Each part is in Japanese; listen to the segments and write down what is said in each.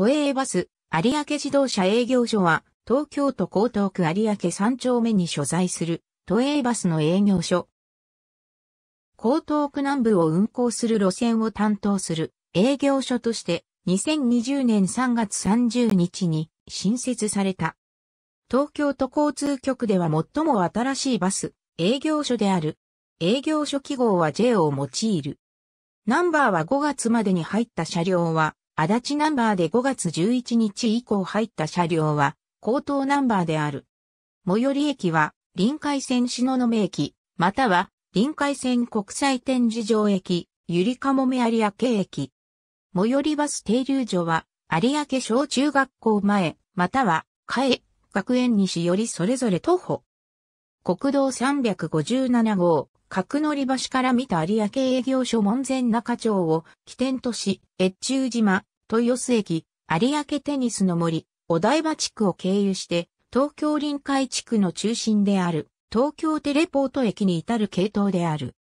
都営バス、有明自動車営業所は、東京都江東区有明3丁目に所在する、都営バスの営業所。江東区南部を運行する路線を担当する営業所として、2020年3月30日に新設された。東京都交通局では最も新しいバス、営業所である。営業所記号は J を用いる。ナンバーは5月までに入った車両は足立ナンバーで5月11日以降入った車両は、高等ナンバーである。最寄り駅は、臨海線篠の目駅、または、臨海線国際展示場駅、ゆりかもめ有明駅。最寄りバス停留所は、有明小中学校前、または、かえ、学園西よりそれぞれ徒歩。国道357号、角乗り橋から見た有明営業所門前中町を起点とし、越中島、豊洲駅、有明テニスの森、お台場地区を経由して、東京臨海地区の中心である、東京テレポート駅に至る系統である。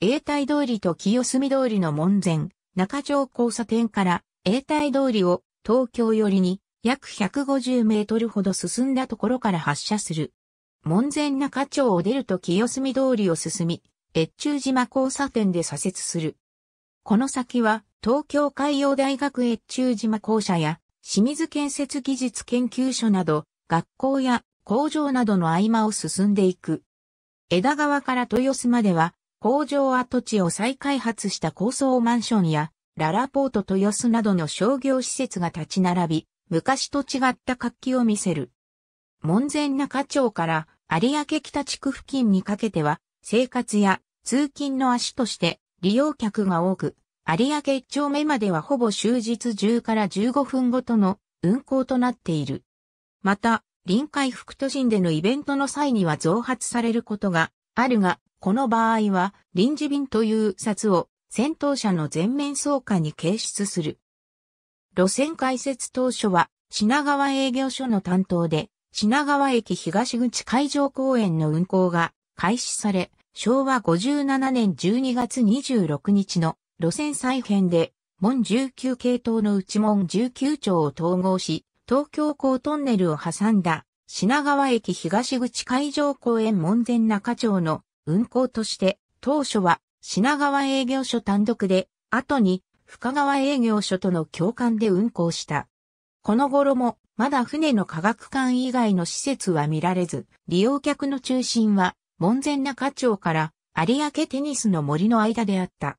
永代通りと清澄通りの門前、中条交差点から永代通りを東京寄りに約150メートルほど進んだところから発車する。門前中町を出ると清澄通りを進み、越中島交差点で左折する。この先は東京海洋大学越中島校舎や清水建設技術研究所など学校や工場などの合間を進んでいく。枝川から豊洲までは工場跡地を再開発した高層マンションやララポート豊洲などの商業施設が立ち並び、昔と違った活気を見せる。門前中町から有明北地区付近にかけては生活や通勤の足として利用客が多く、有明町丁目まではほぼ終日10から15分ごとの運行となっている。また、臨海副都心でのイベントの際には増発されることがあるが、この場合は臨時便という札を戦闘車の全面総下に掲出する。路線開設当初は品川営業所の担当で品川駅東口海上公園の運行が開始され、昭和57年12月26日の路線再編で、門19系統の内門19丁を統合し、東京港トンネルを挟んだ品川駅東口海上公園門前中町の運行として、当初は品川営業所単独で、後に深川営業所との共感で運行した。この頃も、まだ船の科学館以外の施設は見られず、利用客の中心は、門前仲町から有明テニスの森の間であった。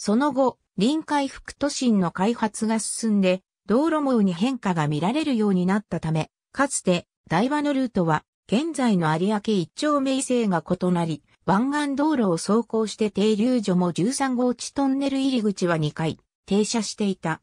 その後、臨海副都心の開発が進んで、道路網に変化が見られるようになったため、かつて、台場のルートは、現在の有明一丁目以が異なり、湾岸道路を走行して停留所も13号地トンネル入り口は2回、停車していた。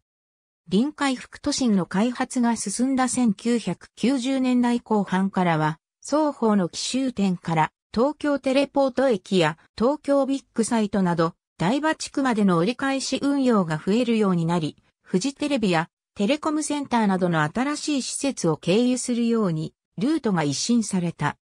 臨海副都心の開発が進んだ1990年代後半からは、双方の奇襲点から東京テレポート駅や東京ビッグサイトなど台場地区までの折り返し運用が増えるようになり、富士テレビやテレコムセンターなどの新しい施設を経由するように、ルートが一新された。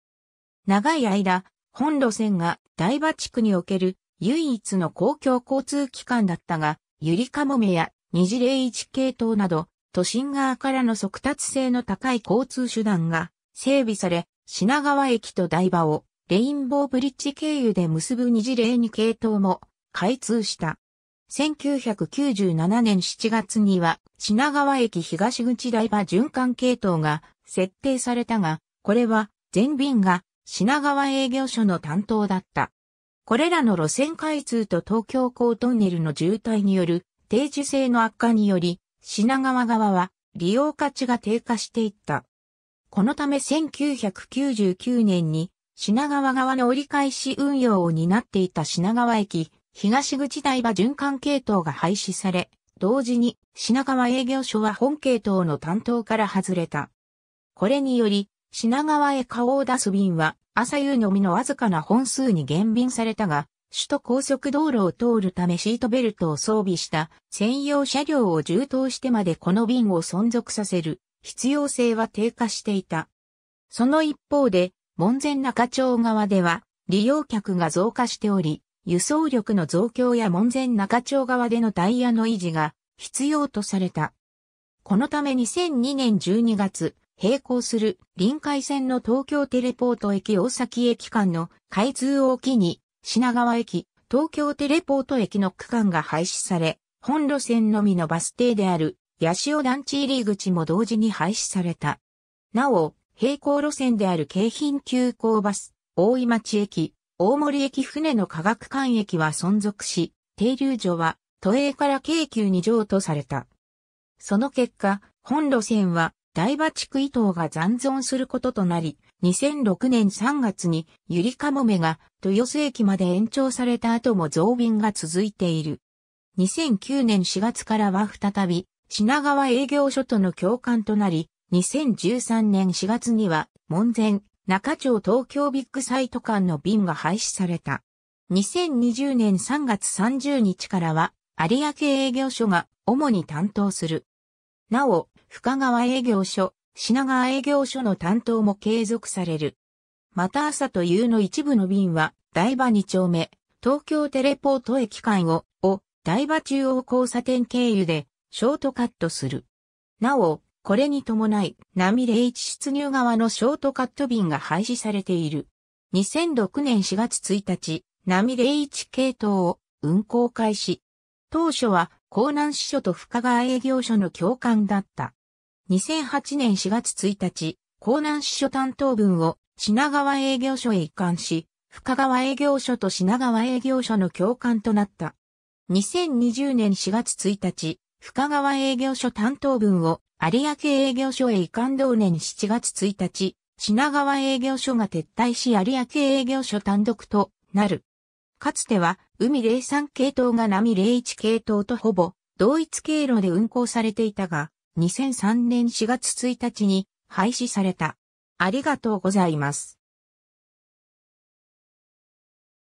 長い間、本路線が台場地区における唯一の公共交通機関だったが、ゆりかもめや二次零一系統など、都心側からの速達性の高い交通手段が整備され、品川駅と台場をレインボーブリッジ経由で結ぶ二次零二系統も開通した。1997年7月には品川駅東口台場循環系統が設定されたが、これは全便が品川営業所の担当だった。これらの路線開通と東京港トンネルの渋滞による定時性の悪化により、品川側は利用価値が低下していった。このため1999年に品川側の折り返し運用を担っていた品川駅東口台場循環系統が廃止され、同時に品川営業所は本系統の担当から外れた。これにより、品川へ顔を出す便は朝夕のみのわずかな本数に減便されたが、首都高速道路を通るためシートベルトを装備した専用車両を充当してまでこの便を存続させる必要性は低下していた。その一方で、門前中町側では利用客が増加しており、輸送力の増強や門前中町側でのダイヤの維持が必要とされた。このため2002年12月、並行する臨海線の東京テレポート駅大崎駅間の開通を機に、品川駅、東京テレポート駅の区間が廃止され、本路線のみのバス停である、八潮団地入り口も同時に廃止された。なお、並行路線である京浜急行バス、大井町駅、大森駅船の科学館駅は存続し、停留所は都営から京急に譲渡された。その結果、本路線は台場地区伊東が残存することとなり、2006年3月にゆりかもめが豊洲駅まで延長された後も増便が続いている。2009年4月からは再び品川営業所との共感となり、2013年4月には門前中町東京ビッグサイト間の便が廃止された。2020年3月30日からは、有明営業所が主に担当する。なお、深川営業所、品川営業所の担当も継続される。また朝と夕の一部の便は、台場2丁目、東京テレポート駅間を、を、台場中央交差点経由で、ショートカットする。なお、これに伴い、波レイチ出入側のショートカット便が廃止されている。2006年4月1日、波レイチ系統を運行開始。当初は、江南支所と深川営業所の共感だった。2008年4月1日、江南支所担当分を品川営業所へ移管し、深川営業所と品川営業所の共感となった。2020年4月1日、深川営業所担当分を有明営業所へ移管同年7月1日、品川営業所が撤退し有明営業所単独となる。かつては、海03系統が波01系統とほぼ同一経路で運行されていたが、2003年4月1日に廃止された。ありがとうございます。